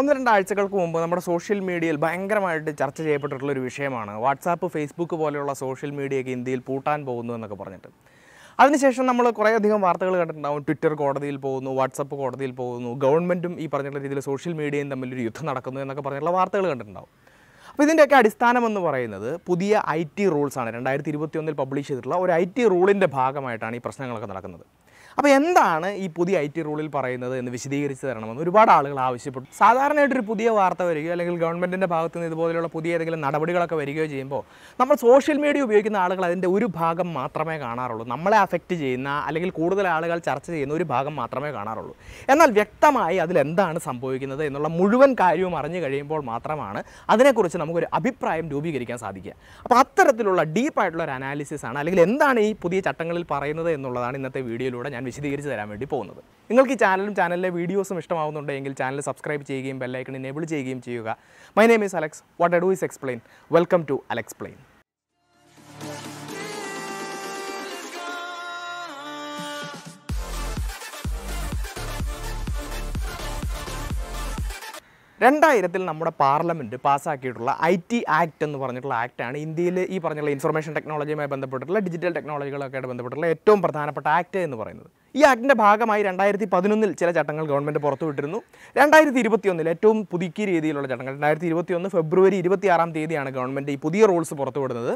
ഒന്ന് രണ്ടാഴ്ചകൾക്ക് മുമ്പ് നമ്മുടെ സോഷ്യൽ മീഡിയയിൽ ഭയങ്കരമായിട്ട് ചർച്ച ചെയ്യപ്പെട്ടിട്ടുള്ള ഒരു വിഷയമാണ് വാട്സാപ്പ് ഫേസ്ബുക്ക് പോലെയുള്ള സോഷ്യൽ മീഡിയയൊക്കെ ഇന്ത്യയിൽ പൂട്ടാൻ പോകുന്നു എന്നൊക്കെ പറഞ്ഞിട്ട് അതിനുശേഷം നമ്മൾ കുറേയധികം വാർത്തകൾ കണ്ടിട്ടുണ്ടാവും ട്വിറ്റർ കോടതിയിൽ പോകുന്നു വാട്സപ്പ് കോടതിയിൽ പോകുന്നു ഗവൺമെൻറ്റും ഈ പറഞ്ഞിട്ടുള്ള രീതിയിൽ സോഷ്യൽ മീഡിയയും തമ്മിലൊരു യുദ്ധം നടക്കുന്നു എന്നൊക്കെ പറഞ്ഞിട്ടുള്ള വാർത്തകൾ കണ്ടിട്ടുണ്ടാവും അപ്പോൾ ഇതിൻ്റെയൊക്കെ അടിസ്ഥാനമെന്ന് പറയുന്നത് പുതിയ ഐ ടി റൂൾസാണ് രണ്ടായിരത്തി ഇരുപത്തി പബ്ലിഷ് ചെയ്തിട്ടുള്ള ഒരു ഐ ടി റൂളിൻ്റെ ഭാഗമായിട്ടാണ് ഈ പ്രശ്നങ്ങളൊക്കെ നടക്കുന്നത് അപ്പോൾ എന്താണ് ഈ പുതിയ ഐ ടി റൂളിൽ പറയുന്നത് എന്ന് വിശദീകരിച്ച് തരണമെന്ന് ഒരുപാട് ആളുകൾ ആവശ്യപ്പെട്ടു സാധാരണയായിട്ടൊരു പുതിയ വാർത്ത വരികയോ അല്ലെങ്കിൽ ഗവൺമെൻറ്റിൻ്റെ ഭാഗത്തു നിന്ന് ഇതുപോലെയുള്ള പുതിയ ഏതെങ്കിലും നടപടികളൊക്കെ വരികയോ ചെയ്യുമ്പോൾ നമ്മൾ സോഷ്യൽ മീഡിയ ഉപയോഗിക്കുന്ന ആളുകൾ അതിൻ്റെ ഒരു ഭാഗം മാത്രമേ കാണാറുള്ളൂ നമ്മളെ അഫക്റ്റ് ചെയ്യുന്ന അല്ലെങ്കിൽ കൂടുതൽ ആളുകൾ ചർച്ച ചെയ്യുന്ന ഒരു ഭാഗം മാത്രമേ കാണാറുള്ളൂ എന്നാൽ വ്യക്തമായി അതിലെന്താണ് സംഭവിക്കുന്നത് എന്നുള്ള മുഴുവൻ കാര്യവും അറിഞ്ഞു കഴിയുമ്പോൾ മാത്രമാണ് അതിനെക്കുറിച്ച് നമുക്കൊരു അഭിപ്രായം രൂപീകരിക്കാൻ സാധിക്കുക അപ്പോൾ അത്തരത്തിലുള്ള ഡീപ്പായിട്ടുള്ള ഒരു അനാലിസിസ് ആണ് അല്ലെങ്കിൽ എന്താണ് ഈ പുതിയ ചട്ടങ്ങളിൽ പറയുന്നത് എന്നുള്ളതാണ് ഇന്നത്തെ വീഡിയോയിലൂടെ ഞാൻ ഞാൻ വിശദീകരിച്ച് തരാൻ വേണ്ടി പോകുന്നത് നിങ്ങൾക്ക് ഈ ചാനലും ചാനലിലെ വീഡിയോസും ഇഷ്ടമാവുന്നുണ്ടെങ്കിൽ ചാനൽ സബ്സ്ക്രൈബ് ചെയ്യുകയും ബെല്ലൈക്കൺ എനേബിൾ ചെയ്യുകയും ചെയ്യുക my name is Alex what I do is explain welcome to Alex plain രണ്ടായിരത്തിൽ നമ്മുടെ പാർലമെൻറ്റ് പാസ്സാക്കിയിട്ടുള്ള ഐ ടി ആക്ട് എന്ന് പറഞ്ഞിട്ടുള്ള ആക്റ്റാണ് ഇന്ത്യയിൽ ഈ പറഞ്ഞുള്ള ഇൻഫർമേഷൻ ടെക്നോളജിയുമായി ബന്ധപ്പെട്ടിട്ടുള്ള ഡിജിറ്റൽ ടെക്നോളജികളൊക്കെ ആയിട്ട് ബന്ധപ്പെട്ടുള്ള ഏറ്റവും പ്രധാനപ്പെട്ട ആക്ട് എന്ന് പറയുന്നത് ഈ ആക്ടിൻ്റെ ഭാഗമായി രണ്ടായിരത്തി പതിനൊന്നിൽ ചില ചട്ടങ്ങൾ ഗവൺമെൻറ് പുറത്തുവിട്ടിരുന്നു രണ്ടായിരത്തി ഇരുപത്തിയൊന്നിൽ ഏറ്റവും പുതുക്കിയ രീതിയിലുള്ള ചട്ടങ്ങൾ രണ്ടായിരത്തി ഇരുപത്തിയൊന്ന് ഫെബ്രുവരി ഇരുപത്തിയാറാം തീയതിയാണ് ഗവൺമെൻറ് ഈ പുതിയ റൂൾസ് പുറത്തുവിടുന്നത്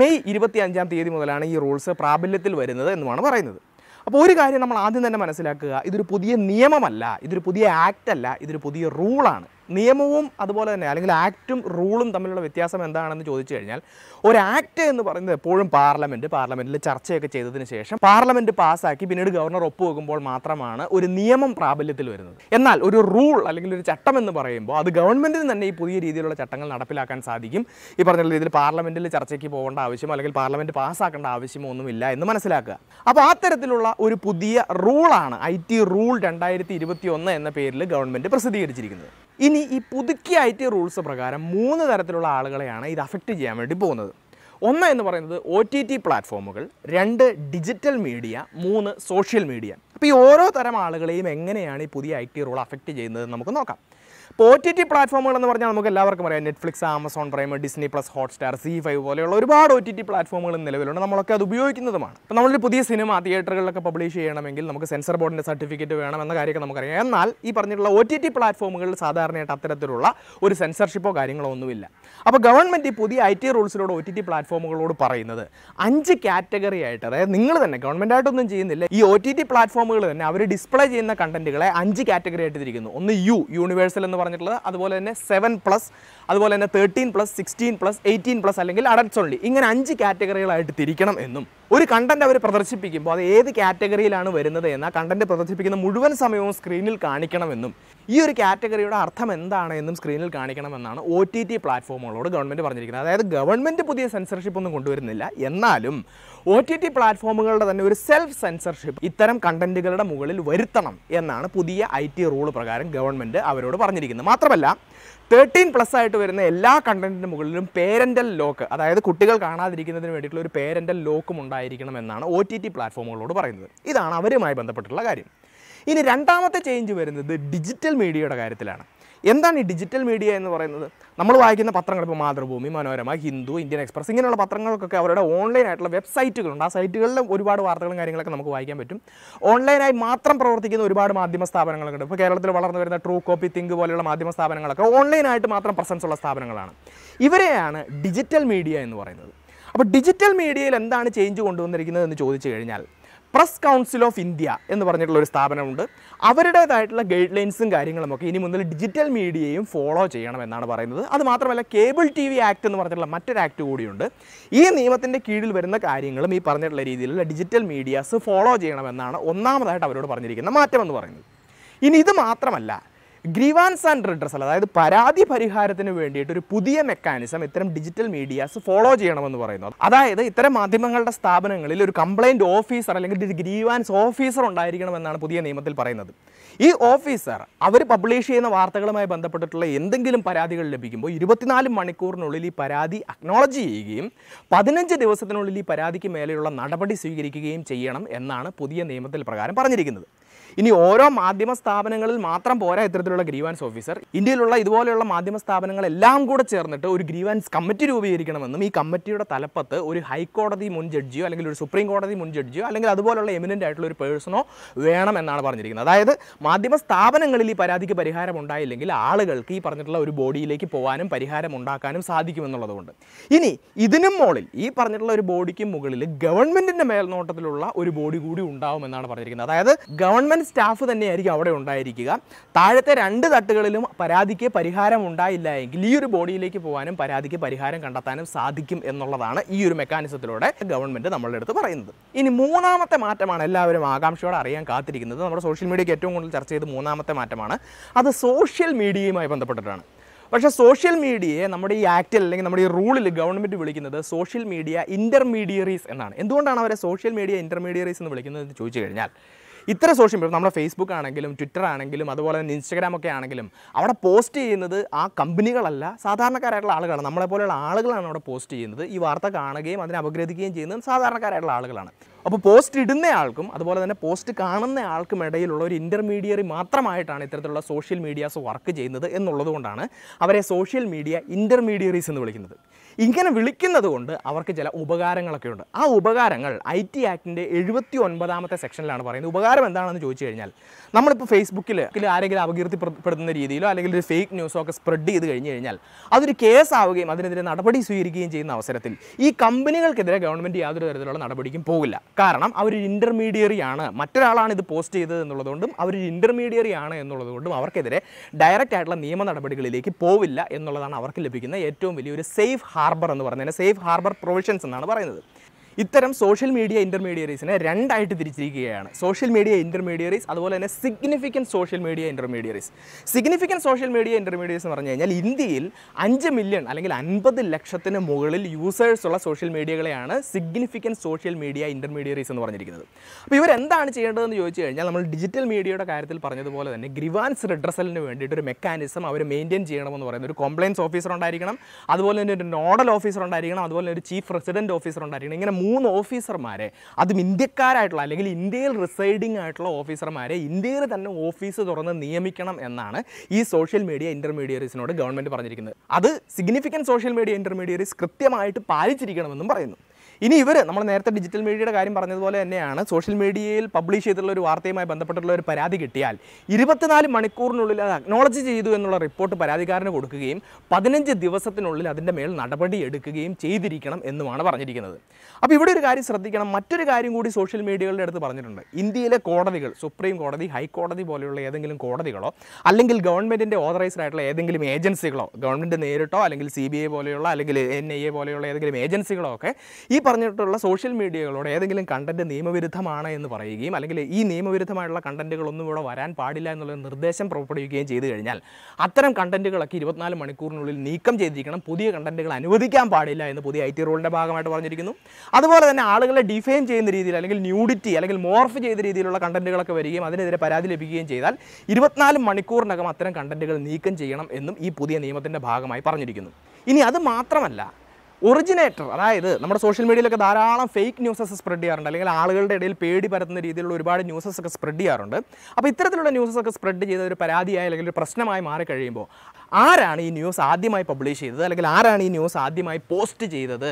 മെയ് ഇരുപത്തിയഞ്ചാം തീയതി മുതലാണ് ഈ റൂൾസ് പ്രാബല്യത്തിൽ വരുന്നത് എന്നുമാണ് പറയുന്നത് അപ്പോൾ ഒരു കാര്യം നമ്മൾ ആദ്യം തന്നെ മനസ്സിലാക്കുക ഇതൊരു പുതിയ നിയമമല്ല ഇതൊരു പുതിയ ആക്റ്റ് അല്ല ഇതൊരു പുതിയ റൂളാണ് നിയമവും അതുപോലെ തന്നെ അല്ലെങ്കിൽ ആക്റ്റും റൂളും തമ്മിലുള്ള വ്യത്യാസം എന്താണെന്ന് ചോദിച്ചു കഴിഞ്ഞാൽ ഒരു ആക്ട് എന്ന് പറയുന്നത് എപ്പോഴും പാർലമെൻറ്റ് പാർലമെൻറ്റിൽ ചർച്ചയൊക്കെ ചെയ്തതിന് ശേഷം പാർലമെൻറ്റ് പാസ്സാക്കി പിന്നീട് ഗവർണർ ഒപ്പുവെക്കുമ്പോൾ മാത്രമാണ് ഒരു നിയമം പ്രാബല്യത്തിൽ വരുന്നത് എന്നാൽ ഒരു റൂൾ അല്ലെങ്കിൽ ഒരു ചട്ടം എന്ന് പറയുമ്പോൾ അത് ഗവൺമെൻറ്റിന് തന്നെ ഈ പുതിയ രീതിയിലുള്ള ചട്ടങ്ങൾ നടപ്പിലാക്കാൻ സാധിക്കും ഈ പറഞ്ഞ രീതിയിൽ പാർലമെൻറ്റിൽ ചർച്ചയ്ക്ക് പോകേണ്ട ആവശ്യമോ അല്ലെങ്കിൽ പാർലമെൻറ്റ് പാസ്സാക്കേണ്ട ആവശ്യമോ ഒന്നുമില്ല എന്ന് മനസ്സിലാക്കുക അപ്പോൾ ആ തരത്തിലുള്ള ഒരു പുതിയ റൂളാണ് ഐ ടി റൂൾ രണ്ടായിരത്തി എന്ന പേരിൽ ഗവൺമെൻറ് പ്രസിദ്ധീകരിച്ചിരിക്കുന്നത് ഇനി ഈ പുതുക്കിയ ഐ ടി റൂൾസ് പ്രകാരം മൂന്ന് തരത്തിലുള്ള ആളുകളെയാണ് ഇത് അഫക്റ്റ് ചെയ്യാൻ വേണ്ടി പോകുന്നത് ഒന്ന് എന്ന് പറയുന്നത് ഒ ടി ടി പ്ലാറ്റ്ഫോമുകൾ രണ്ട് ഡിജിറ്റൽ മീഡിയ മൂന്ന് സോഷ്യൽ മീഡിയ അപ്പോൾ ഈ ഓരോ തരം ആളുകളെയും എങ്ങനെയാണ് ഈ പുതിയ ഐ ടി റൂൾ അഫക്റ്റ് ചെയ്യുന്നത് നമുക്ക് നോക്കാം ഇപ്പോൾ ഒ ടി ടി പ്ലാറ്റ്ഫോമുകൾ എന്ന് പറഞ്ഞാൽ നമുക്ക് എല്ലാവർക്കും അറിയാം Netflix Amazon Prime Disney plus Hotstar Zee five പോലെയുള്ള ഒരുപാട് ഒ ടി ടി പ്ലാറ്റ്ഫോമുകൾ നിലവിലുണ്ട് നമ്മളൊക്കെ അത് ഉപയോഗിക്കുന്നതുമാണ് ഇപ്പോൾ നമ്മളൊരു പുതിയ സിനിമ തിയേറ്ററുകളിലൊക്കെ പബ്ലിഷ് ചെയ്യണമെങ്കിൽ നമുക്ക് സെൻസർ ബോർഡിൻ്റെ സർട്ടിഫിക്കറ്റ് വേണം എന്ന കാര്യമൊക്കെ നമുക്കറിയാം എന്നാൽ ഈ പറഞ്ഞിട്ടുള്ള ഒ ടി ടി പ്ലാറ്റ്ഫോമുകളിൽ സാധാരണയായിട്ട് അത്തരത്തിലുള്ള ഒരു സെൻസർഷിപ്പോ കാര്യങ്ങളോ ഒന്നുമില്ല അപ്പോൾ ഗവൺമെൻറ് ഈ പുതിയ ഐ ടി റൂൾസിലൂടെ ഒ ടി ടി പ്ലാറ്റ്ഫോമുകളോട് പറയുന്നത് അഞ്ച് കാറ്റഗറി ആയിട്ട് അതായത് നിങ്ങൾ തന്നെ ഗവൺമെൻറ് ആയിട്ടൊന്നും ചെയ്യുന്നില്ല ഈ ഒ ടി ടി പ്ലാറ്റ്ഫോമുകൾ തന്നെ അവർ ഡിസ്പ്ലേ ചെയ്യുന്ന കണ്ടന്റുകളെ അഞ്ച് കാറ്റഗറി ആയിട്ട് തിരിക്കുന്നു ഒന്ന് യു യൂണിവേഴ്സൽ എന്ന് പറഞ്ഞിട്ടുള്ളത് അതുപോലെ തന്നെ സെവൻ പ്ലസ് അതുപോലെ തന്നെ thirteen plus sixteen plus eighteen plus അല്ലെങ്കിൽ അഡൽട്സ് ഓൺലി ഇങ്ങനെ അഞ്ച് കാറ്റഗറികളായിട്ട് തിരിക്കണം എന്നും ഒരു കണ്ടന്റ് അവർ പ്രദർശിപ്പിക്കുമ്പോൾ അത് ഏത് കാറ്റഗറിയിലാണ് വരുന്നത് എന്ന കണ്ടന്റ് പ്രദർശിപ്പിക്കുന്ന മുഴുവൻ സമയവും സ്ക്രീനിൽ കാണിക്കണമെന്നും ഈ ഒരു കാറ്റഗറിയുടെ അർത്ഥം എന്താണ് എന്നും സ്ക്രീനിൽ കാണിക്കണമെന്നാണ് ഒ ടി ടി പ്ലാറ്റ്ഫോമുകളോട് ഗവൺമെൻറ് പറഞ്ഞിരിക്കുന്നത് അതായത് ഗവൺമെൻറ് പുതിയ സെൻസർഷിപ്പ് ഒന്നും കൊണ്ടുവരുന്നില്ല എന്നാലും ഒ ടി ടി പ്ലാറ്റ്ഫോമുകളുടെ തന്നെ ഒരു സെൽഫ് സെൻസർഷിപ്പ് ഇത്തരം കണ്ടന്റുകളുടെ മുകളിൽ വരുത്തണം എന്നാണ് പുതിയ ഐ ടി റൂൾ പ്രകാരം ഗവൺമെൻറ് അവരോട് പറഞ്ഞിരിക്കുന്നത് മാത്രമല്ല തേർട്ടീൻ പ്ലസ് ആയിട്ട് വരുന്ന എല്ലാ കണ്ടന്റിൻ്റെ മുകളിലും പേരൻ്റൽ ലോക്ക് അതായത് കുട്ടികൾ കാണാതിരിക്കുന്നതിന് വേണ്ടിയിട്ടുള്ള ഒരു പേരൻ്റൽ ലോക്കും ഉണ്ടായിരിക്കണം എന്നാണ് ഒ ടി ടി പ്ലാറ്റ്ഫോമുകളോട് പറയുന്നത് ഇതാണ് അവരുമായി ബന്ധപ്പെട്ടുള്ള കാര്യം ഇനി രണ്ടാമത്തെ ചേഞ്ച് വരുന്നത് ഡിജിറ്റൽ മീഡിയയുടെ കാര്യത്തിലാണ് എന്താണ് ഈ ഡിജിറ്റൽ മീഡിയ എന്ന് പറയുന്നത് നമ്മൾ വായിക്കുന്ന പത്രങ്ങൾ ഇപ്പോൾ മാതൃഭൂമി മനോരമ ഹിന്ദു ഇന്ത്യൻ എക്സ്പ്രസ് ഇങ്ങനെയുള്ള പത്രങ്ങൾക്കൊക്കെ അവരുടെ ഓൺലൈൻ ആയിട്ടുള്ള വെബ്സൈറ്റുകളുണ്ട് ആ സൈറ്റുകളിലും ഒരുപാട് വാർത്തകളും കാര്യങ്ങളൊക്കെ നമുക്ക് വായിക്കാൻ പറ്റും ഓൺലൈനായി മാത്രം പ്രവർത്തിക്കുന്ന ഒരുപാട് മാധ്യമ സ്ഥാപനങ്ങളുണ്ട് ഇപ്പോൾ കേരളത്തിൽ വളർന്നു വരുന്ന ട്രൂ കോപ്പി തിങ്ക് പോലെയുള്ള മാധ്യമ സ്ഥാപനങ്ങളൊക്കെ ഓൺലൈനായിട്ട് മാത്രം പ്രസൻസ് ഉള്ള സ്ഥാപനങ്ങളാണ് ഇവരെയാണ് ഡിജിറ്റൽ മീഡിയ എന്ന് പറയുന്നത് അപ്പോൾ ഡിജിറ്റൽ മീഡിയയിൽ എന്താണ് ചേഞ്ച് കൊണ്ടുവന്നിരിക്കുന്നത് എന്ന് ചോദിച്ചു കഴിഞ്ഞാൽ പ്രസ് കൗൺസിൽ ഓഫ് ഇന്ത്യ എന്ന് പറഞ്ഞിട്ടുള്ള ഒരു സ്ഥാപനമുണ്ട് അവരുടേതായിട്ടുള്ള ഗൈഡ് ലൈൻസും കാര്യങ്ങളുമൊക്കെ ഇനി മുതൽ ഡിജിറ്റൽ മീഡിയയും ഫോളോ ചെയ്യണം എന്നാണ് പറയുന്നത് അത് മാത്രമല്ല കേബിൾ ടി വി ആക്ട് എന്ന് പറഞ്ഞിട്ടുള്ള മറ്റൊരു ആക്ട് കൂടിയുണ്ട് ഈ നിയമത്തിൻ്റെ കീഴിൽ വരുന്ന കാര്യങ്ങളും ഈ പറഞ്ഞിട്ടുള്ള രീതിയിലുള്ള ഡിജിറ്റൽ മീഡിയാസ് ഫോളോ ചെയ്യണമെന്നാണ് ഒന്നാമതായിട്ട് അവരോട് പറഞ്ഞിരിക്കുന്ന മാറ്റം എന്ന് പറയുന്നത് ഇനി ഇത് മാത്രമല്ല ഗ്രീവാൻസ് ആൻഡ് റിഡ്രസൽ അതായത് പരാതി പരിഹാരത്തിന് വേണ്ടിയിട്ട് ഒരു പുതിയ മെക്കാനിസം ഇത്തരം ഡിജിറ്റൽ മീഡിയാസ് ഫോളോ ചെയ്യണമെന്ന് പറയുന്നത് അതായത് ഇത്തരം മാധ്യമങ്ങളുടെ സ്ഥാപനങ്ങളിൽ ഒരു കംപ്ലൈൻറ്റ് ഓഫീസർ അല്ലെങ്കിൽ ഒരു ഗ്രീവാൻസ് ഓഫീസർ ഉണ്ടായിരിക്കണമെന്നാണ് പുതിയ നിയമത്തിൽ പറയുന്നത് ഈ ഓഫീസർ അവർ പബ്ലിഷ് ചെയ്യുന്ന വാർത്തകളുമായി ബന്ധപ്പെട്ടിട്ടുള്ള എന്തെങ്കിലും പരാതികൾ ലഭിക്കുമ്പോൾ ഇരുപത്തിനാല് മണിക്കൂറിനുള്ളിൽ ഈ പരാതി അക്നോളജ് ചെയ്യുകയും പതിനഞ്ച് ദിവസത്തിനുള്ളിൽ ഈ പരാതിക്ക് മേലെയുള്ള നടപടി സ്വീകരിക്കുകയും ചെയ്യണം എന്നാണ് പുതിയ നിയമത്തിൽ പ്രകാരം പറഞ്ഞിരിക്കുന്നത് ഇനി ഓരോ മാധ്യമ സ്ഥാപനങ്ങളിൽ മാത്രം പോരാ ഇത്തരത്തിലുള്ള ഗ്രീവാൻസ് ഓഫീസർ ഇന്ത്യയിലുള്ള ഇതുപോലെയുള്ള മാധ്യമ സ്ഥാപനങ്ങളെല്ലാം കൂടെ ചേർന്നിട്ട് ഒരു ഗ്രീവാൻസ് കമ്മിറ്റി രൂപീകരിക്കണമെന്നും ഈ കമ്മിറ്റിയുടെ തലപ്പത്ത് ഒരു ഹൈക്കോടതി മുൻ ജഡ്ജിയോ അല്ലെങ്കിൽ ഒരു സുപ്രീം കോടതി മുൻ ജഡ്ജിയോ അല്ലെങ്കിൽ അതുപോലുള്ള എമിനൻ്റ് ആയിട്ടുള്ള ഒരു പേഴ്സണോ വേണം എന്നാണ് പറഞ്ഞിരിക്കുന്നത് അതായത് മാധ്യമ സ്ഥാപനങ്ങളിൽ ഈ പരാതിക്ക് പരിഹാരം ഉണ്ടായില്ലെങ്കിൽ ആളുകൾക്ക് ഈ പറഞ്ഞിട്ടുള്ള ഒരു ബോഡിയിലേക്ക് പോകാനും പരിഹാരം ഉണ്ടാക്കാനും സാധിക്കുമെന്നുള്ളതുകൊണ്ട് ഇനി ഇതിനും മുകളിൽ ഈ പറഞ്ഞിട്ടുള്ള ഒരു ബോഡിക്ക് മുകളിൽ ഗവൺമെൻറ്റിൻ്റെ മേൽനോട്ടത്തിലുള്ള ഒരു ബോഡി കൂടി ഉണ്ടാവുമെന്നാണ് പറഞ്ഞിരിക്കുന്നത് അതായത് ഗവൺമെൻറ് സ്റ്റാഫ് തന്നെയായിരിക്കും അവിടെ ഉണ്ടായിരിക്കുക താഴത്തെ രണ്ട് തട്ടുകളിലും പരാതിക്ക് പരിഹാരം ഉണ്ടായില്ല എങ്കിൽ ഈ ഒരു ബോഡിയിലേക്ക് പോകാനും പരാതിക്ക് പരിഹാരം കണ്ടെത്താനും സാധിക്കും എന്നുള്ളതാണ് ഈ ഒരു മെക്കാനിസത്തിലൂടെ ഗവൺമെൻറ് നമ്മളുടെ അടുത്ത് പറയുന്നത് ഇനി മൂന്നാമത്തെ മാറ്റമാണ് എല്ലാവരും ആകാംക്ഷയോടെ അറിയാൻ കാത്തിരിക്കുന്നത് നമ്മുടെ സോഷ്യൽ മീഡിയയ്ക്ക് ഏറ്റവും കൂടുതൽ ചർച്ച ചെയ്ത് മൂന്നാമത്തെ മാറ്റമാണ് അത് സോഷ്യൽ മീഡിയയുമായി ബന്ധപ്പെട്ടിട്ടാണ് പക്ഷേ സോഷ്യൽ മീഡിയയെ നമ്മുടെ ഈ ആക്റ്റിൽ അല്ലെങ്കിൽ നമ്മുടെ ഈ റൂളിൽ ഗവൺമെൻറ് വിളിക്കുന്നത് സോഷ്യൽ മീഡിയ ഇൻ്റർമീഡിയറീസ് എന്നാണ് എന്തുകൊണ്ടാണ് അവരെ സോഷ്യൽ മീഡിയ ഇൻ്റർമീഡിയറീസ് എന്ന് വിളിക്കുന്നത് എന്ന് ചോദിച്ചു കഴിഞ്ഞാൽ ഇത്ര സോഷ്യൽ മീഡിയ നമ്മുടെ ഫേസ്ബുക്ക് ആണെങ്കിലും ട്വിറ്റർ ആണെങ്കിലും അതുപോലെ തന്നെ ഇൻസ്റ്റാഗ്രാം ഒക്കെ ആണെങ്കിലും അവിടെ പോസ്റ്റ് ചെയ്യുന്നത് ആ കമ്പനികളല്ല സാധാരണക്കാരായിട്ടുള്ള ആളുകളാണ് നമ്മളെ പോലെയുള്ള ആളുകളാണ് അവിടെ പോസ്റ്റ് ചെയ്യുന്നത് ഈ വാർത്ത കാണുകയും അതിനെ അപഗ്രഥിക്കുകയും ചെയ്യുന്നതും സാധാരണക്കാരായിട്ടുള്ള ആളുകളാണ് അപ്പോൾ പോസ്റ്റ് ഇടുന്ന ആൾക്കും അതുപോലെ തന്നെ പോസ്റ്റ് കാണുന്ന ആൾക്കും ഇടയിലുള്ള ഒരു ഇൻ്റർമീഡിയറി മാത്രമായിട്ടാണ് ഇത്തരത്തിലുള്ള സോഷ്യൽ മീഡിയാസ് വർക്ക് ചെയ്യുന്നത് എന്നുള്ളതുകൊണ്ടാണ് അവരെ സോഷ്യൽ മീഡിയ ഇൻ്റർമീഡിയറീസ് എന്ന് വിളിക്കുന്നത് ഇങ്ങനെ വിളിക്കുന്നത് കൊണ്ട് അവർക്ക് ചില ഉപകാരങ്ങളൊക്കെ ഉണ്ട് ആ ഉപകാരങ്ങൾ ഐ ടി ആക്ടിൻ്റെ എഴുപത്തി ഒൻപതാമത്തെ സെക്ഷനിലാണ് പറയുന്നത് ഉപകാരം എന്താണെന്ന് ചോദിച്ചു കഴിഞ്ഞാൽ നമ്മളിപ്പോൾ ഫേസ്ബുക്കിൽ ആരെങ്കിലും അപകീർത്തിപ്പെടുത്തുന്ന രീതിയിലോ അല്ലെങ്കിൽ ഒരു ഫേക്ക് ന്യൂസോ ഒക്കെ സ്പ്രെഡ് ചെയ്ത് കഴിഞ്ഞ് കഴിഞ്ഞാൽ അതൊരു കേസ് ആവുകയും അതിനെതിരെ നടപടി സ്വീകരിക്കുകയും ചെയ്യുന്ന അവസരത്തിൽ ഈ കമ്പനികൾക്കെതിരെ ഗവൺമെൻറ് യാതൊരു തരത്തിലുള്ള നടപടിക്കും പോകില്ല കാരണം അവരൊരു ഇൻ്റർമീഡിയറി ആണ് മറ്റൊരാളാണ് ഇത് പോസ്റ്റ് ചെയ്തത് എന്നുള്ളതുകൊണ്ടും അവരൊരു ഇൻ്റർമീഡിയറി ആണ് എന്നുള്ളതുകൊണ്ടും അവർക്കെതിരെ ഡയറക്റ്റ് ആയിട്ടുള്ള നിയമ നടപടികളിലേക്ക് പോവില്ല എന്നുള്ളതാണ് അവർക്ക് ലഭിക്കുന്ന ഏറ്റവും വലിയൊരു സേഫ് ഹാർ ഹാർബർ എന്ന് പറയുന്നതിന് സേഫ് ഹാർബർ പ്രൊവിഷൻസ് എന്നാണ് പറയുന്നത് ഇത്തരം സോഷ്യൽ മീഡിയ ഇൻ്റർമീഡിയറീസിനെ രണ്ടായിട്ട് തിരിച്ചിരിക്കുകയാണ് സോഷ്യൽ മീഡിയ ഇൻ്റർമീഡിയറീസ് അതുപോലെ തന്നെ significant social media intermediaries significant social media intermediaries എന്ന് പറഞ്ഞു കഴിഞ്ഞാൽ ഇന്ത്യയിൽ അഞ്ച് മില്യൺ അല്ലെങ്കിൽ അൻപത് ലക്ഷത്തിന് മുകളിൽ യൂസേഴ്സ് ഉള്ള സോഷ്യൽ മീഡിയകളെയാണ് സിഗ്നിഫിക്കൻറ്റ് സോഷ്യൽ മീഡിയ ഇൻ്റർമീഡിയറീസ് എന്ന് പറഞ്ഞിരിക്കുന്നത് അപ്പോൾ ഇവരെന്താണ് ചെയ്യേണ്ടതെന്ന് ചോദിച്ചു കഴിഞ്ഞാൽ നമ്മൾ ഡിജിറ്റൽ മീഡിയയുടെ കാര്യത്തിൽ പറഞ്ഞതുപോലെ തന്നെ ഗ്രിവാൻസ് റിഡ്രസലിന് വേണ്ടിയിട്ട് ഒരു മെക്കാനിസം അവർ മെയിൻറ്റെയിൻ ചെയ്യണമെന്ന് പറയുന്നത് ഒരു കംപ്ലയിൻസ് ഓഫീസർ ഉണ്ടായിരിക്കണം അതുപോലെ തന്നെ ഒരു നോഡൽ ഓഫീസർ ഉണ്ടായിരിക്കണം അതുപോലെ ഒരു ചീഫ് റെസിഡൻറ്റ് ഓഫീസർ ഉണ്ടായിരിക്കണം ഇങ്ങനെ മൂന്ന് ഓഫീസർമാരെ അതും ഇന്ത്യക്കാരായിട്ടുള്ള അല്ലെങ്കിൽ ഇന്ത്യയിൽ റിസൈഡിങ് ആയിട്ടുള്ള ഓഫീസർമാരെ ഇന്ത്യയിൽ തന്നെ ഓഫീസ് തുറന്ന് നിയമിക്കണം എന്നാണ് ഈ സോഷ്യൽ മീഡിയ ഇൻ്റർമീഡിയറീസിനോട് ഗവൺമെൻറ് പറഞ്ഞിരിക്കുന്നത് അത് സിഗ്നിഫിക്കൻറ്റ് സോഷ്യൽ മീഡിയ ഇൻ്റർമീഡിയറീസ് കൃത്യമായിട്ട് പാലിച്ചിരിക്കണമെന്നും പറയുന്നു ഇനി ഇവർ നമ്മൾ നേരത്തെ ഡിജിറ്റൽ മീഡിയയുടെ കാര്യം പറഞ്ഞതുപോലെ തന്നെയാണ് സോഷ്യൽ മീഡിയയിൽ പബ്ലിഷ് ചെയ്തിട്ടുള്ള ഒരു വാർത്തയുമായി ബന്ധപ്പെട്ടുള്ള ഒരു പരാതി കിട്ടിയാൽ ഇരുപത്തിനാല് മണിക്കൂറിനുള്ളിൽ അത് അക്നോളജ് ചെയ്തു എന്നുള്ള റിപ്പോർട്ട് പരാതിക്കാരന് കൊടുക്കുകയും പതിനഞ്ച് ദിവസത്തിനുള്ളിൽ അതിൻ്റെ മേൽ നടപടി എടുക്കുകയും ചെയ്തിരിക്കണം എന്നുമാണ് പറഞ്ഞിരിക്കുന്നത് അപ്പോൾ ഇവിടെ ഒരു കാര്യം ശ്രദ്ധിക്കണം മറ്റൊരു കാര്യം കൂടി സോഷ്യൽ മീഡിയകളുടെ അടുത്ത് പറഞ്ഞിട്ടുണ്ട് ഇന്ത്യയിലെ കോടതികൾ സുപ്രീം കോടതി ഹൈക്കോടതി പോലെയുള്ള ഏതെങ്കിലും കോടതികളോ അല്ലെങ്കിൽ ഗവൺമെൻറ്റിൻ്റെ ഓതറൈസ്ഡ് ആയിട്ടുള്ള ഏതെങ്കിലും ഏജൻസികളോ ഗവൺമെൻറ് നേരിട്ടോ അല്ലെങ്കിൽ സി ബി ഐ പോലെയുള്ള അല്ലെങ്കിൽ എൻ ഐ എ പോലെയുള്ള ഏതെങ്കിലും ഏജൻസികളോ ഒക്കെ ഈ പറഞ്ഞിട്ടുള്ള സോഷ്യൽ മീഡിയകളോട് ഏതെങ്കിലും കണ്ടന്റ് നിയമവിരുദ്ധമാണ് എന്ന് പറയുകയും അല്ലെങ്കിൽ ഈ നിയമവിരുദ്ധമായിട്ടുള്ള കണ്ടന്റുകളൊന്നും ഇവിടെ വരാൻ പാടില്ല എന്നുള്ള നിർദ്ദേശം പുറപ്പെടുവിക്കുകയും ചെയ്തു കഴിഞ്ഞാൽ അത്തരം കണ്ടന്റുകളൊക്കെ ഇരുപത്തിനാല് മണിക്കൂറിനുള്ളിൽ നീക്കം ചെയ്തിരിക്കണം പുതിയ കണ്ടന്റുകൾ അനുവദിക്കാൻ പാടില്ല എന്ന് പുതിയ ഐ ടി റൂളിൻ്റെ ഭാഗമായിട്ട് പറഞ്ഞിരിക്കുന്നു അതുപോലെ തന്നെ ആളുകളെ ഡിഫൈൻ ചെയ്യുന്ന രീതിയിൽ അല്ലെങ്കിൽ ന്യൂഡിറ്റി അല്ലെങ്കിൽ മോർഫ് ചെയ്ത രീതിയിലുള്ള കണ്ടന്റുകളൊക്കെ വരികയും അതിനെതിരെ പരാതി ലഭിക്കുകയും ചെയ്താൽ ഇരുപത്തിനാല് മണിക്കൂറിനകം അത്തരം കണ്ടന്റുകൾ നീക്കം ചെയ്യണം എന്നും ഈ പുതിയ നിയമത്തിൻ്റെ ഭാഗമായി പറഞ്ഞിരിക്കുന്നു ഇനി അത് മാത്രമല്ല ഒറിജിനേറ്റർ അതായത് നമ്മുടെ സോഷ്യൽ മീഡിയയിലൊക്കെ ധാരാളം ഫേക്ക് ന്യൂസസ് സ്പ്രെഡ് ചെയ്യാറുണ്ട് അല്ലെങ്കിൽ ആളുകളുടെ ഇടയിൽ പേടി പരത്തുന്ന രീതിയിലുള്ള ഒരുപാട് ന്യൂസസ് ഒക്കെ സ്പ്രെഡ് ചെയ്യാറുണ്ട് അപ്പോൾ ഇത്തരത്തിലുള്ള ന്യൂസസ് ഒക്കെ സ്പ്രെഡ് ചെയ്ത ഒരു പരാതിയായി അല്ലെങ്കിൽ ഒരു പ്രശ്നമായി മാറിക്കഴിയുമ്പോൾ ആരാണ് ഈ ന്യൂസ് ആദ്യമായി പബ്ലിഷ് ചെയ്തത് അല്ലെങ്കിൽ ആരാണ് ഈ ന്യൂസ് ആദ്യമായി പോസ്റ്റ് ചെയ്തത്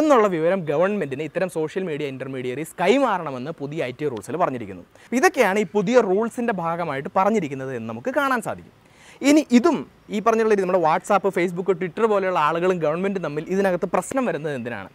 എന്നുള്ള വിവരം ഗവൺമെൻറ്റിന് ഇത്തരം സോഷ്യൽ മീഡിയ ഇൻ്റർമീഡിയറീസ് കൈമാറണമെന്ന് പുതിയ ഐ ടി റൂൾസിൽ പറഞ്ഞിരിക്കുന്നു ഇതൊക്കെയാണ് ഈ പുതിയ റൂൾസിൻ്റെ ഭാഗമായിട്ട് പറഞ്ഞിരിക്കുന്നത് എന്ന് നമുക്ക് കാണാൻ സാധിക്കും ഇനി ഇതും ഈ പറഞ്ഞുള്ള നമ്മുടെ വാട്സാപ്പ് ഫേസ്ബുക്ക് ട്വിറ്റർ പോലെയുള്ള ആളുകളും ഗവൺമെൻറ് തമ്മിൽ ഇതിനകത്ത് പ്രശ്നം വരുന്നത് എന്തിനാണ്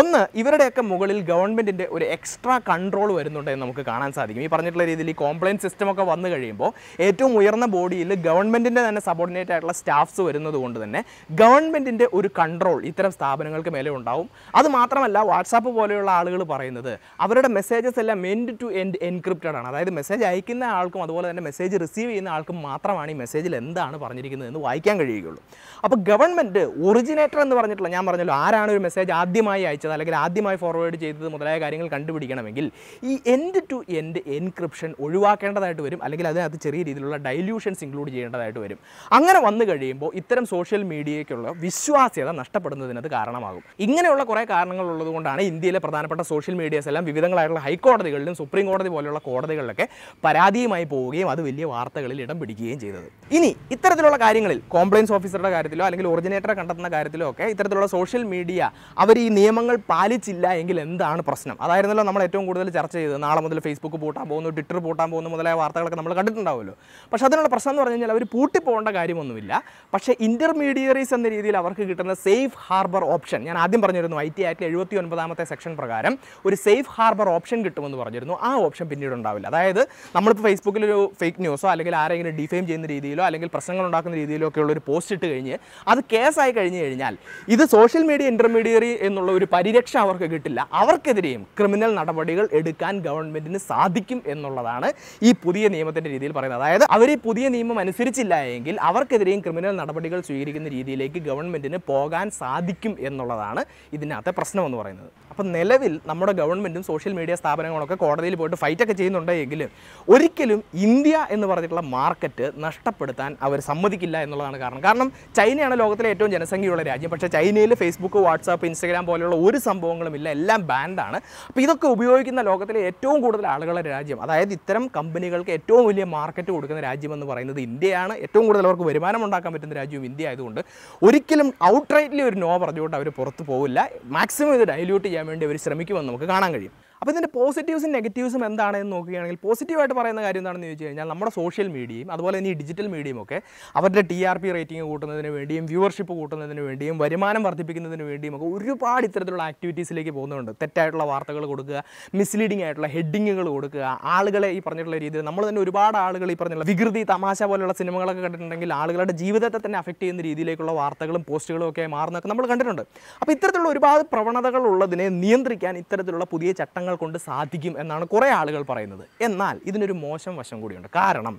ഒന്ന് ഇവരുടെയൊക്കെ മുകളിൽ ഗവൺമെൻറ്റിൻ്റെ ഒരു എക്സ്ട്രാ കൺട്രോൾ വരുന്നുണ്ട് എന്ന് നമുക്ക് കാണാൻ സാധിക്കും ഈ പറഞ്ഞിട്ടുള്ള രീതിയിൽ ഈ കോംപ്ലൈൻറ്റ് സിസ്റ്റമൊക്കെ വന്നു കഴിയുമ്പോൾ ഏറ്റവും ഉയർന്ന ബോഡിയിൽ ഗവൺമെൻറ്റിൻ്റെ തന്നെ സബോർഡിനേറ്റ് ആയിട്ടുള്ള സ്റ്റാഫ്സ് വരുന്നത് കൊണ്ട് തന്നെ ഗവൺമെൻറ്റിൻ്റെ ഒരു കൺട്രോൾ ഇത്തരം സ്ഥാപനങ്ങൾക്ക് മേലെ ഉണ്ടാവും അത് മാത്രമല്ല വാട്സാപ്പ് പോലെയുള്ള ആളുകൾ പറയുന്നത് അവരുടെ മെസ്സേജസ് എല്ലാം എൻഡ് ടു എൻഡ് എൻക്രിപ്റ്റഡ് ആണ് അതായത് മെസ്സേജ് അയക്കുന്ന ആൾക്കും അതുപോലെ തന്നെ മെസ്സേജ് റിസീവ് ചെയ്യുന്ന ആൾക്കും മാത്രമാണ് ഈ മെസ്സേജിൽ എന്താണ് പറഞ്ഞിരിക്കുന്നത് എന്ന് വായിക്കാൻ കഴിയുകയുള്ളൂ അപ്പോൾ ഗവൺമെൻറ് ഒറിജിനേറ്റർ എന്ന് പറഞ്ഞിട്ടുള്ള ഞാൻ പറഞ്ഞല്ലോ ആരാണ് ഒരു മെസ്സേജ് ആദ്യമായി അയച്ചത് അയച്ചത് അല്ലെങ്കിൽ ആദ്യമായി ഫോർവേഡ് ചെയ്തത് മുതലായ കാര്യങ്ങൾ കണ്ടുപിടിക്കണമെങ്കിൽ ഈ എൻഡ് ടു എൻഡ് എൻക്രിപ്ഷൻ ഒഴിവാക്കേണ്ടതായിട്ട് വരും അല്ലെങ്കിൽ അതിനകത്ത് ചെറിയ രീതിയിലുള്ള ഡൈല്യൂഷൻസ് ഇൻക്ലൂഡ് ചെയ്യേണ്ടതായിട്ട് വരും അങ്ങനെ വന്നു കഴിയുമ്പോൾ ഇത്തരം സോഷ്യൽ മീഡിയയ്ക്കുള്ള വിശ്വാസ്യത നഷ്ടപ്പെടുന്നതിനത് കാരണമാകും ഇങ്ങനെയുള്ള കുറേ കാരണങ്ങളുള്ളത് കൊണ്ടാണ് ഇന്ത്യയിലെ പ്രധാനപ്പെട്ട സോഷ്യൽ മീഡിയസ് എല്ലാം വിവിധങ്ങളായിട്ടുള്ള ഹൈക്കോടതികളിലും സുപ്രീം കോടതി പോലെയുള്ള കോടതികളിലൊക്കെ പരാതിയുമായി പോവുകയും അത് വലിയ വാർത്തകളിൽ ഇടം പിടിക്കുകയും ചെയ്തത് ഇനി ഇത്തരത്തിലുള്ള കാര്യങ്ങളിൽ കോംപ്ലൈൻസ് ഓഫീസറുടെ കാര്യത്തിലോ അല്ലെങ്കിൽ ഒറിജിനേറ്ററെ കണ്ടെത്തുന്ന കാര്യത്തിലോ ഒക്കെ ഇത്തരത്തിലുള്ള സോഷ്യൽ മീഡിയ അവർ ഈ നിയമങ്ങൾ പാലിച്ചില്ല എങ്കിൽ എന്താണ് പ്രശ്നം അതായിരുന്നല്ലോ നമ്മൾ ഏറ്റവും കൂടുതൽ ചർച്ച ചെയ്തത് നാളെ മുതൽ ഫേസ്ബുക്ക് പൂട്ടാൻ പോകുന്നു ട്വിറ്റർ പൂട്ടാൻ പോകുന്നു മുതലായ വാർത്തകളൊക്കെ നമ്മൾ കണ്ടിട്ടുണ്ടാവുമല്ലോ പക്ഷേ അതിനുള്ള പ്രശ്നം എന്ന് പറഞ്ഞു കഴിഞ്ഞാൽ അവർ പൂട്ടിപ്പോകേണ്ട കാര്യമൊന്നുമില്ല പക്ഷേ ഇൻ്റർമീഡിയറീസ് എന്ന രീതിയിൽ അവർക്ക് കിട്ടുന്ന സേഫ് ഹാർബർ ഓപ്ഷൻ ഞാൻ ആദ്യം പറഞ്ഞിരുന്നു ഐ ടി ആക്ട് എഴുപത്തി ഒൻപതാമത്തെ സെക്ഷൻ പ്രകാരം ഒരു സേഫ് ഹാർബർ ഓപ്ഷൻ കിട്ടുമെന്ന് പറഞ്ഞിരുന്നു ആ ഓപ്ഷൻ പിന്നീട് ഉണ്ടാവില്ല അതായത് നമ്മളിപ്പോൾ ഫേസ്ബുക്കിൽ ഒരു ഫേക്ക് ന്യൂസോ അല്ലെങ്കിൽ ആരെങ്കിലും ഡിഫെയിം ചെയ്യുന്ന രീതിയിലോ അല്ലെങ്കിൽ പ്രശ്നങ്ങൾ ഉണ്ടാക്കുന്ന രീതിയിലോ ഒക്കെയുള്ള ഒരു പോസ്റ്റ് ഇട്ട് കഴിഞ്ഞ് അത് കേസായി കഴിഞ്ഞ് കഴിഞ്ഞാൽ ഇത് സോഷ്യൽ മീഡിയ ഇൻ്റർമീഡിയറി എന്നുള്ള ഒരു പരിരക്ഷ അവർക്ക് കിട്ടില്ല അവർക്കെതിരെയും ക്രിമിനൽ നടപടികൾ എടുക്കാൻ ഗവൺമെൻറ്റിന് സാധിക്കും എന്നുള്ളതാണ് ഈ പുതിയ നിയമത്തിൻ്റെ രീതിയിൽ പറയുന്നത് അതായത് അവർ ഈ പുതിയ നിയമം അനുസരിച്ചില്ല എങ്കിൽ അവർക്കെതിരെയും ക്രിമിനൽ നടപടികൾ സ്വീകരിക്കുന്ന രീതിയിലേക്ക് ഗവൺമെൻറ്റിന് പോകാൻ സാധിക്കും എന്നുള്ളതാണ് ഇതിനകത്തെ പ്രശ്നമെന്ന് പറയുന്നത് അപ്പം നിലവിൽ നമ്മുടെ ഗവൺമെൻറ്റും സോഷ്യൽ മീഡിയ സ്ഥാപനങ്ങളൊക്കെ കോടതിയിൽ പോയിട്ട് ഫൈറ്റൊക്കെ ചെയ്യുന്നുണ്ടെങ്കിലും ഒരിക്കലും ഇന്ത്യ എന്ന് പറഞ്ഞിട്ടുള്ള മാർക്കറ്റ് നഷ്ടപ്പെടുത്താൻ അവർ സമ്മതിക്കില്ല എന്നുള്ളതാണ് കാരണം കാരണം ചൈനയാണ് ലോകത്തിലെ ഏറ്റവും ജനസംഖ്യയുള്ള രാജ്യം പക്ഷേ ചൈനയിൽ ഫേസ്ബുക്ക് വാട്സാപ്പ് ഇൻസ്റ്റഗ്രാം പോലെയുള്ള ഒരു സംഭവങ്ങളും ഇല്ല എല്ലാം ബാൻഡാണ് അപ്പോൾ ഇതൊക്കെ ഉപയോഗിക്കുന്ന ലോകത്തിലെ ഏറ്റവും കൂടുതൽ ആളുകളുടെ രാജ്യം അതായത് ഇത്തരം കമ്പനികൾക്ക് ഏറ്റവും വലിയ മാർക്കറ്റ് കൊടുക്കുന്ന രാജ്യമെന്ന് പറയുന്നത് ഇന്ത്യയാണ് ഏറ്റവും കൂടുതൽ അവർക്ക് വരുമാനം ഉണ്ടാക്കാൻ പറ്റുന്ന രാജ്യവും ഇന്ത്യ ആയതുകൊണ്ട് ഒരിക്കലും ഔട്ട്റൈറ്റ്ലി ഒരു നോ പറഞ്ഞുകൊണ്ട് അവർ പുറത്ത് പോവില്ല മാക്സിമം ഇത് ഡൈല്യൂട്ട് ചെയ്യാൻ വേണ്ടി അവർ ശ്രമിക്കുമെന്ന് നമുക്ക് കാണാൻ കഴിയും അപ്പോൾ ഇതിൻ്റെ പോസിറ്റീവ്സും നെഗറ്റീവ്സും എന്താണെന്ന് നോക്കുകയാണെങ്കിൽ പോസിറ്റീവായിട്ട് പറയുന്ന കാര്യം എന്താണെന്ന് ചോദിച്ചു കഴിഞ്ഞാൽ നമ്മുടെ സോഷ്യൽ മീഡിയയും അതുപോലെ തന്നെ ഈ ഡിജിറ്റൽ മീഡിയയും ഒക്കെ അവരുടെ ടി ആർ പി റേറ്റിംഗ് കൂട്ടുന്നതിന് വേണ്ടിയും വ്യൂവർഷിപ്പ് കൂട്ടുന്നതിന് വേണ്ടിയും വരുമാനം വർദ്ധിപ്പിക്കുന്നതിന് വേണ്ടിയും ഒക്കെ ഒരുപാട് ഇത്തരത്തിലുള്ള ആക്ടിവിറ്റീസിലേക്ക് പോകുന്നുണ്ട് തെറ്റായിട്ടുള്ള വാർത്തകൾ കൊടുക്കുക മിസ്ലീഡിംഗ് ആയിട്ടുള്ള ഹെഡിങ്ങുകൾ കൊടുക്കുക ആളുകളെ ഈ പറഞ്ഞിട്ടുള്ള രീതിയിൽ നമ്മൾ തന്നെ ഒരുപാട് ആളുകൾ ഈ പറഞ്ഞിട്ടുള്ള വികൃതി തമാശ പോലുള്ള സിനിമകളൊക്കെ കണ്ടിട്ടുണ്ടെങ്കിൽ ആളുകളുടെ ജീവിതത്തെ തന്നെ അഫക്റ്റ് ചെയ്യുന്ന രീതിയിലേക്കുള്ള വാർത്തകളും പോസ്റ്റുകളും ഒക്കെ മാറുന്നൊക്കെ നമ്മൾ കണ്ടിട്ടുണ്ട് അപ്പോൾ ഇത്തരത്തിലുള്ള ഒരുപാട് പ്രവണതകൾ ഉള്ളതിനെ നിയന്ത്രിക്കാൻ ഇത്തരത്തിലുള്ള പുതിയ ചട്ടങ്ങൾ കൊണ്ട് സാധിക്കും എന്നാണ് കുറേ ആളുകൾ പറയുന്നത് എന്നാൽ ഇതിനൊരു മോശം വശം കൂടിയുണ്ട് കാരണം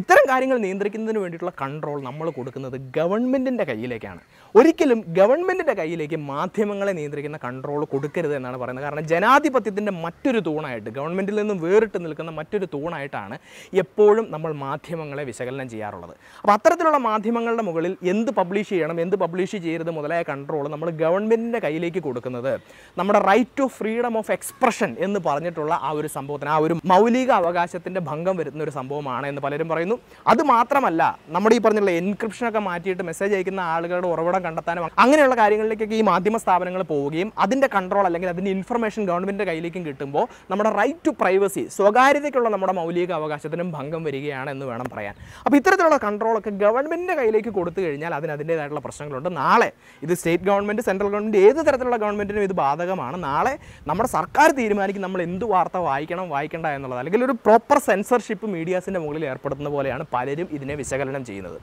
ഇത്തരം കാര്യങ്ങൾ നിയന്ത്രിക്കുന്നതിന് വേണ്ടിയിട്ടുള്ള കൺട്രോൾ നമ്മൾ കൊടുക്കുന്നത് ഗവൺമെൻറ്റിൻ്റെ കയ്യിലേക്കാണ് ഒരിക്കലും ഗവൺമെൻറ്റിൻ്റെ കയ്യിലേക്ക് മാധ്യമങ്ങളെ നിയന്ത്രിക്കുന്ന കൺട്രോൾ കൊടുക്കരുത് എന്നാണ് പറയുന്നത് കാരണം ജനാധിപത്യത്തിൻ്റെ മറ്റൊരു തൂണായിട്ട് ഗവൺമെൻറ്റിൽ നിന്നും വേറിട്ട് നിൽക്കുന്ന മറ്റൊരു തൂണായിട്ടാണ് എപ്പോഴും നമ്മൾ മാധ്യമങ്ങളെ വിശകലനം ചെയ്യാറുള്ളത് അപ്പോൾ അത്തരത്തിലുള്ള മാധ്യമങ്ങളുടെ മുകളിൽ എന്ത് പബ്ലിഷ് ചെയ്യണം എന്ത് പബ്ലിഷ് ചെയ്യരുത് മുതലായ കൺട്രോൾ നമ്മൾ ഗവൺമെൻറ്റിൻ്റെ കയ്യിലേക്ക് കൊടുക്കുന്നത് നമ്മുടെ right to freedom of expression എന്ന് പറഞ്ഞിട്ടുള്ള ആ ഒരു സംഭവത്തിന് ആ ഒരു മൗലിക അവകാശത്തിൻ്റെ ഭംഗം വരുന്ന ഒരു സംഭവമാണ് എന്ന് പലരും പറയുന്നു അത് മാത്രമല്ല നമ്മുടെ ഈ പറഞ്ഞുള്ള എൻക്രിപ്ഷനൊക്കെ മാറ്റിയിട്ട് മെസ്സേജ് അയക്കുന്ന ആളുകളുടെ ഉറവിടം കണ്ടെത്താനും അങ്ങനെയുള്ള കാര്യങ്ങളിലേക്കൊക്കെ ഈ മാധ്യമ സ്ഥാപനങ്ങൾ പോവുകയും അതിൻ്റെ കൺട്രോൾ അല്ലെങ്കിൽ അതിൻ്റെ ഇൻഫർമേഷൻ ഗവൺമെൻറ്റിൻ്റെ കയ്യിലേക്കും കിട്ടുമ്പോൾ നമ്മുടെ റൈറ്റ് ടു പ്രൈവസി സ്വകാര്യതയ്ക്കുള്ള നമ്മുടെ മൗലിക അവകാശത്തിനും ഭംഗം വരികയാണ് എന്ന് വേണം പറയാൻ അപ്പോൾ ഇത്തരത്തിലുള്ള കൺട്രോളൊക്കെ ഗവൺമെൻറ്റിൻ്റെ കയ്യിലേക്ക് കൊടുത്തു കഴിഞ്ഞാൽ അതിന് അതിൻ്റെതായിട്ടുള്ള പ്രശ്നങ്ങളുണ്ട് നാളെ ഇത് സ്റ്റേറ്റ് ഗവൺമെൻറ് സെൻട്രൽ ഗവൺമെൻറ് ഏത് തരത്തിലുള്ള ഗവൺമെൻറ്റിനും ഇത് ബാധകമാണ് നാളെ നമ്മുടെ സർക്കാർ തീരുമാനം തീരുമാനിക്കും നമ്മൾ എന്ത് വാർത്ത വായിക്കണം വായിക്കേണ്ട എന്നുള്ളത് അല്ലെങ്കിൽ ഒരു പ്രോപ്പർ സെൻസർഷിപ്പ് മീഡിയാസിൻ്റെ മുകളിൽ ഏർപ്പെടുത്തുന്ന പോലെയാണ് പലരും ഇതിനെ വിശകലനം ചെയ്യുന്നത്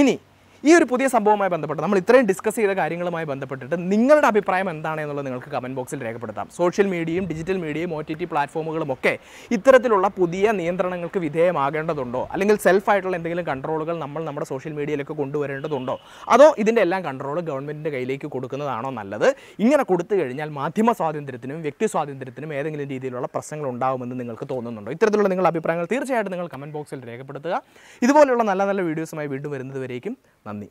ഇനി ഈ ഒരു പുതിയ സംഭവവുമായി ബന്ധപ്പെട്ട് നമ്മൾ ഇത്രയും ഡിസ്കസ് ചെയ്ത കാര്യങ്ങളുമായി ബന്ധപ്പെട്ടിട്ട് നിങ്ങളുടെ അഭിപ്രായം എന്താണ് എന്നുള്ളത് നിങ്ങൾക്ക് കമൻറ്റ് ബോക്സിൽ രേഖപ്പെടുത്താം സോഷ്യൽ മീഡിയയും ഡിജിറ്റൽ മീഡിയയും ഒ ടി ടി പ്ലാറ്റ്ഫോമുകളും ഒക്കെ ഇത്തരത്തിലുള്ള പുതിയ നിയന്ത്രണങ്ങൾക്ക് വിധേയമാകേണ്ടതുണ്ടോ അല്ലെങ്കിൽ സെൽഫായിട്ടുള്ള എന്തെങ്കിലും കൺട്രോളുകൾ നമ്മൾ നമ്മുടെ സോഷ്യൽ മീഡിയയിലൊക്കെ കൊണ്ടുവരേണ്ടതുണ്ടോ അതോ ഇതിൻ്റെ എല്ലാം കൺട്രോൾ ഗവൺമെൻറ്റിൻ്റെ കയ്യിലേക്ക് കൊടുക്കുന്നതാണോ നല്ലത് ഇങ്ങനെ കൊടുത്തു കഴിഞ്ഞാൽ മാധ്യമ സ്വാതന്ത്ര്യത്തിനും വ്യക്തി സ്വാതന്ത്ര്യത്തിനും ഏതെങ്കിലും രീതിയിലുള്ള പ്രശ്നങ്ങൾ ഉണ്ടാകുമെന്ന് നിങ്ങൾക്ക് തോന്നുന്നുണ്ടോ ഇത്തരത്തിലുള്ള നിങ്ങളുടെ അഭിപ്രായങ്ങൾ തീർച്ചയായിട്ടും നിങ്ങൾ കമൻറ്റ് ബോക്സിൽ രേഖപ്പെടുത്തുക ഇതുപോലെയുള്ള നല്ല നല്ല വീഡിയോസുമായി വീണ്ടും വരുന്നതുവരേക്കും നന്ദി